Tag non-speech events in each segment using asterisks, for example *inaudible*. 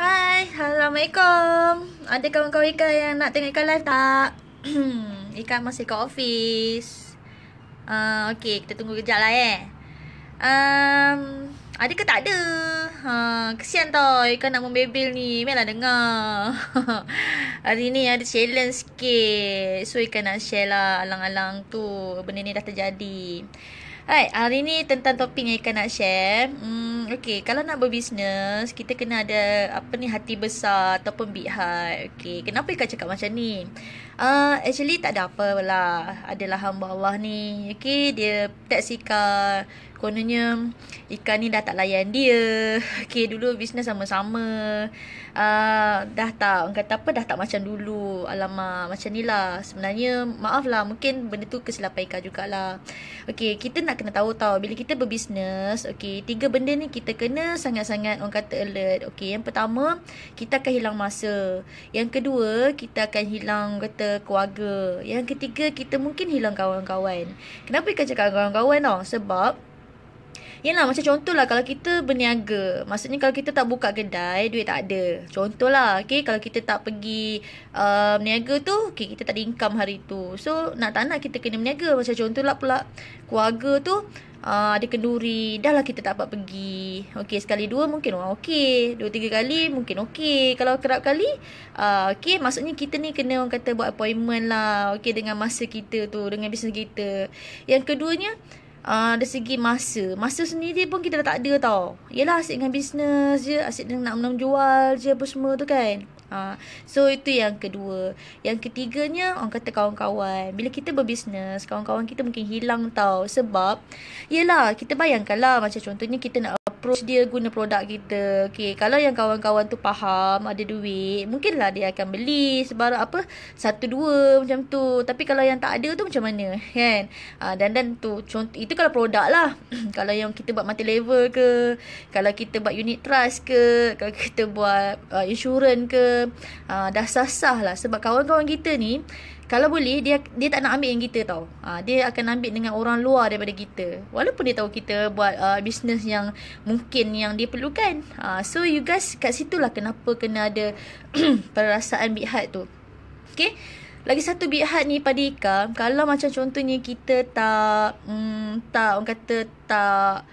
Hai, Assalamualaikum Ada kawan-kawan Ika yang nak tengok Ika live tak? *clears throat* Ika masih kat ofis uh, ah, Okay, kita tunggu kejap lah eh um, Ada ke tak ada? Uh, kesian tau Ika nak membebel ni Mela dengar *laughs* Hari ni ada challenge sikit So Ika nak share lah alang-alang tu Benda ni dah terjadi Hai, hari ni tentang topik yang Ika nak share Hmm Okey, kalau nak berbisnes, kita kena ada apa ni hati besar ataupun big heart. Okay, kenapa Ika cakap macam ni? Uh, actually tak ada apa lah. Adalah hamba Allah ni. Okey, dia tak Ika. Kononnya Ika ni dah tak layan dia *laughs* Okay dulu bisnes sama-sama uh, Dah tak Orang kata apa dah tak macam dulu Alamak macam ni lah Sebenarnya maaf lah mungkin benda tu kesilapan Ika jugalah Okay kita nak kena tahu tau Bila kita berbisnes Okay tiga benda ni kita kena sangat-sangat Orang kata alert Okay yang pertama Kita akan hilang masa Yang kedua kita akan hilang kata keluarga Yang ketiga kita mungkin hilang kawan-kawan Kenapa Ika cakap kawan-kawan tau Sebab Yelah macam contohlah kalau kita berniaga Maksudnya kalau kita tak buka kedai Duit tak ada Contohlah okay, Kalau kita tak pergi uh, berniaga uh, tu okay, Kita tak ada income hari tu So nak tak nak kita kena berniaga Macam contohlah pula Keluarga tu uh, ada kenduri Dah lah kita tak dapat pergi Okay sekali dua mungkin orang okay Dua tiga kali mungkin okay Kalau kerap kali uh, Okay maksudnya kita ni kena orang kata buat appointment lah Okay dengan masa kita tu Dengan bisnes kita Yang keduanya uh, dari segi masa. Masa sendiri pun kita dah tak ada tau. Yelah asyik dengan bisnes je, asyik dengan nak jual je apa semua tu kan. Ha. So itu yang kedua. Yang ketiganya orang kata kawan-kawan. Bila kita berbisnes, kawan-kawan kita mungkin hilang tau. Sebab, yelah kita bayangkanlah macam contohnya kita nak approach dia guna produk kita. Okay, kalau yang kawan-kawan tu faham, ada duit, mungkinlah dia akan beli sebarang apa, satu dua macam tu. Tapi kalau yang tak ada tu macam mana? Kan? Ha, dan dan tu, contoh, itu kalau produk lah. *clears throat* kalau yang kita buat mati level ke, kalau kita buat unit trust ke, kalau kita buat uh, insurance ke, uh, dah sah-sah lah sebab kawan-kawan kita ni kalau boleh dia dia tak nak ambil yang kita tau. Ha, dia akan ambil dengan orang luar daripada kita. Walaupun dia tahu kita buat uh, bisnes yang mungkin yang dia perlukan. Ha, so you guys kat situlah kenapa kena ada *clears throat* perasaan big heart tu. Okay. Lagi satu big heart ni pada Ika. Kalau macam contohnya kita tak... Mm, tak orang kata tak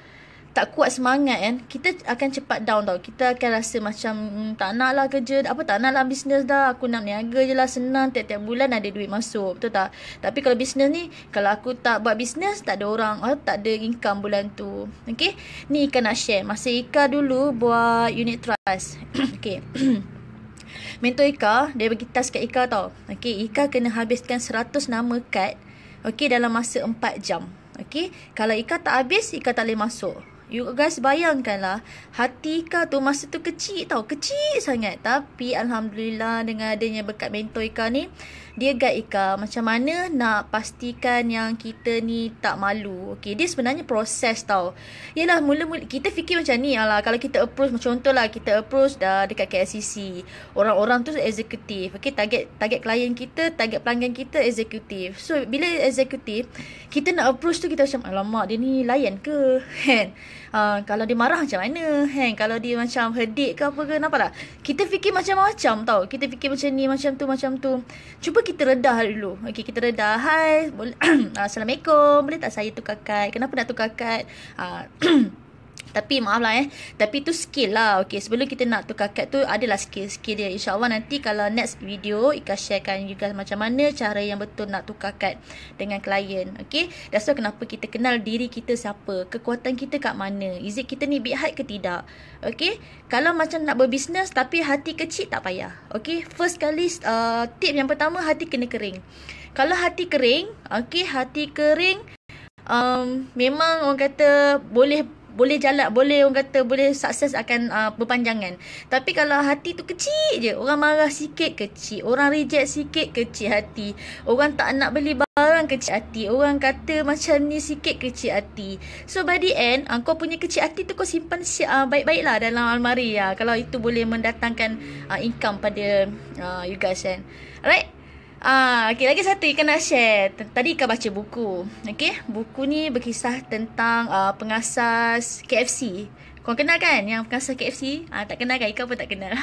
tak kuat semangat kan Kita akan cepat down tau Kita akan rasa macam mm, Tak nak lah kerja Apa tak nak lah bisnes dah Aku nak niaga je lah Senang tiap-tiap bulan ada duit masuk Betul tak? Tapi kalau bisnes ni Kalau aku tak buat bisnes Tak ada orang oh, Tak ada income bulan tu Okay Ni Ika nak share Masa Ika dulu buat unit trust *clears throat* Okay *clears throat* Mentor Ika Dia bagi task kat Ika tau Okay Ika kena habiskan 100 nama kad Okay dalam masa 4 jam Okay Kalau Ika tak habis Ika tak boleh masuk You guys bayangkan lah, hati Ika tu masa tu kecil tau. Kecil sangat. Tapi Alhamdulillah dengan adanya bekat mentor Ika ni dia guide Ika macam mana nak pastikan yang kita ni tak malu. Okay, dia sebenarnya proses tau. Yelah, mula-mula kita fikir macam ni lah. Kalau kita approach, macam contoh lah, kita approach dah dekat KSCC. Orang-orang tu eksekutif. Okay, target target klien kita, target pelanggan kita eksekutif. So, bila eksekutif, kita nak approach tu kita macam, alamak, dia ni layan ke? *laughs* Kan? Uh, kalau dia marah macam mana? Kan? Kalau dia macam herdik ke apa ke? Nampak tak? Kita fikir macam-macam tau. Kita fikir macam ni, macam tu, macam tu. Cuba kita redah dulu. Okey, kita redah. Hai, boleh, *clears throat* Assalamualaikum. Boleh tak saya tukar kad? Kenapa nak tukar kad? Uh, *clears throat* Tapi maaf lah eh. Tapi tu skill lah. Okay. Sebelum kita nak tukar cat tu. Adalah skill-skill dia. InsyaAllah nanti kalau next video. Ika sharekan juga macam mana. Cara yang betul nak tukar cat. Dengan klien. Okay. That's why kenapa kita kenal diri kita siapa. Kekuatan kita kat mana. Is it kita ni big heart ke tidak. Okay. Kalau macam nak berbisnes. Tapi hati kecil tak payah. Okay. First kali uh, tip yang pertama. Hati kena kering. Kalau hati kering. Okay. Hati kering. Um, memang orang kata boleh boleh jalan boleh orang kata boleh sukses akan uh, berpanjangan tapi kalau hati tu kecil je orang marah sikit kecil orang reject sikit kecil hati orang tak nak beli barang kecil hati orang kata macam ni sikit kecil hati so by the end uh, kau punya kecil hati tu kau simpan si- uh, baik-baik lah dalam almari ya uh, kalau itu boleh mendatangkan uh, income pada uh, you guys kan alright Ah, okay, lagi satu Ika nak share. Tadi Ika baca buku. Okay, buku ni berkisah tentang uh, pengasas KFC. Kau kenal kan yang pengasas KFC? Ah, tak kenal kan? Ika pun tak kenal.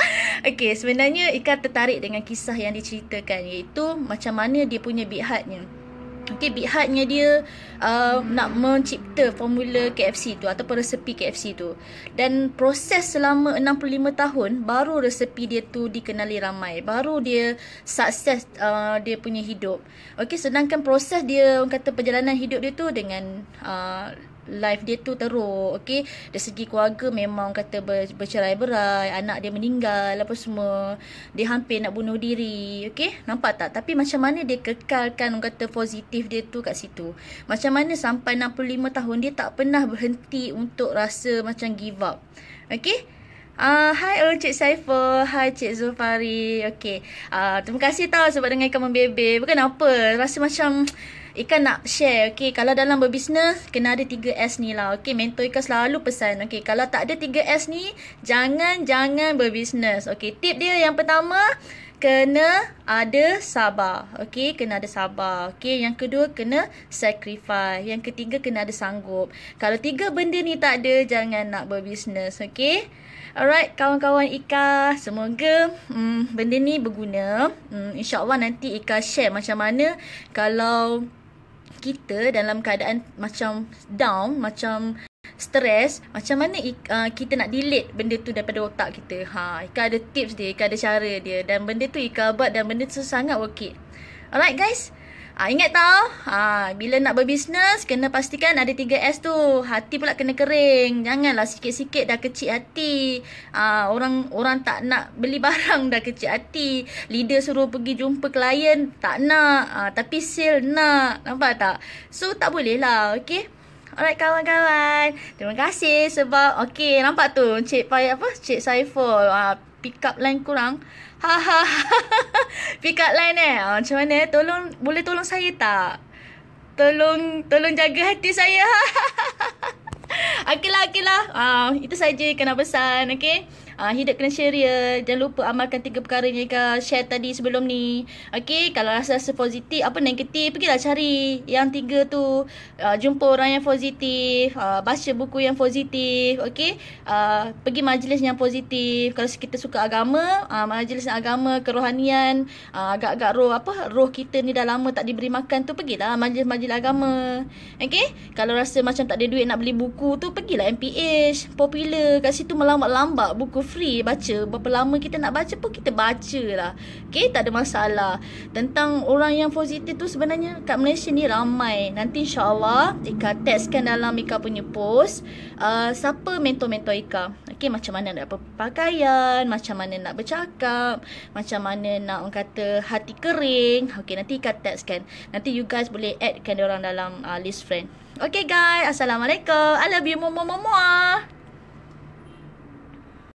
*laughs* okay, sebenarnya Ika tertarik dengan kisah yang diceritakan iaitu macam mana dia punya bihatnya. Okay, Big Heartnya dia uh, nak mencipta formula KFC tu ataupun resepi KFC tu. Dan proses selama 65 tahun baru resepi dia tu dikenali ramai. Baru dia sukses uh, dia punya hidup. Okay, sedangkan proses dia kata perjalanan hidup dia tu dengan uh, life dia tu teruk okey dari segi keluarga memang kata bercerai berai anak dia meninggal apa semua dia hampir nak bunuh diri okey nampak tak tapi macam mana dia kekalkan orang kata positif dia tu kat situ macam mana sampai 65 tahun dia tak pernah berhenti untuk rasa macam give up okey Uh, hi oh, Cik Saifah, hai Cik Zulfari Okay, uh, ah, terima kasih tau sebab dengan ikan membebe Bukan apa, rasa macam Ika nak share okay kalau dalam berbisnes kena ada 3S ni lah okay mentor Ika selalu pesan okay kalau tak ada 3S ni jangan jangan berbisnes okay tip dia yang pertama kena ada sabar okay kena ada sabar okay yang kedua kena sacrifice yang ketiga kena ada sanggup kalau tiga benda ni tak ada jangan nak berbisnes okay Alright, kawan-kawan Ika, semoga hmm, benda ni berguna. Hmm, InsyaAllah nanti Ika share macam mana kalau kita dalam keadaan macam down, macam stres, macam mana uh, kita nak delete benda tu daripada otak kita. Ha, Ika ada tips dia, Ika ada cara dia dan benda tu Ika buat dan benda tu sangat work it. Alright guys, Ha, ingat tau, ha, bila nak berbisnes, kena pastikan ada 3S tu. Hati pula kena kering. Janganlah sikit-sikit dah kecil hati. Ha, orang orang tak nak beli barang dah kecil hati. Leader suruh pergi jumpa klien, tak nak. Ha, tapi sale nak. Nampak tak? So, tak boleh lah, okay? Alright kawan-kawan, terima kasih sebab okay nampak tu Cik Pai apa Cik Saiful uh, pick up line kurang. Hahaha, *laughs* Pick up line eh. Ah, macam mana? Eh? Tolong boleh tolong saya tak? Tolong tolong jaga hati saya. *laughs* okeylah, okeylah. Ah, itu saja kena pesan, okey? uh, hidup kena seria jangan lupa amalkan tiga perkara ni kau share tadi sebelum ni okay kalau rasa rasa positif apa negatif pergilah cari yang tiga tu uh, jumpa orang yang positif uh, baca buku yang positif okay uh, pergi majlis yang positif kalau kita suka agama uh, majlis agama kerohanian uh, agak-agak roh apa roh kita ni dah lama tak diberi makan tu pergilah majlis-majlis agama okay kalau rasa macam tak ada duit nak beli buku tu pergilah MPH popular kat situ melambat-lambat buku free baca Berapa lama kita nak baca pun kita baca lah Okay tak ada masalah Tentang orang yang positif tu sebenarnya kat Malaysia ni ramai Nanti insyaAllah Ika testkan dalam Ika punya post uh, Siapa mentor-mentor Ika Okay macam mana nak berpakaian Macam mana nak bercakap Macam mana nak orang kata hati kering Okay nanti Ika testkan. Nanti you guys boleh addkan orang dalam uh, list friend Okay guys Assalamualaikum I love you Mua mua mua mua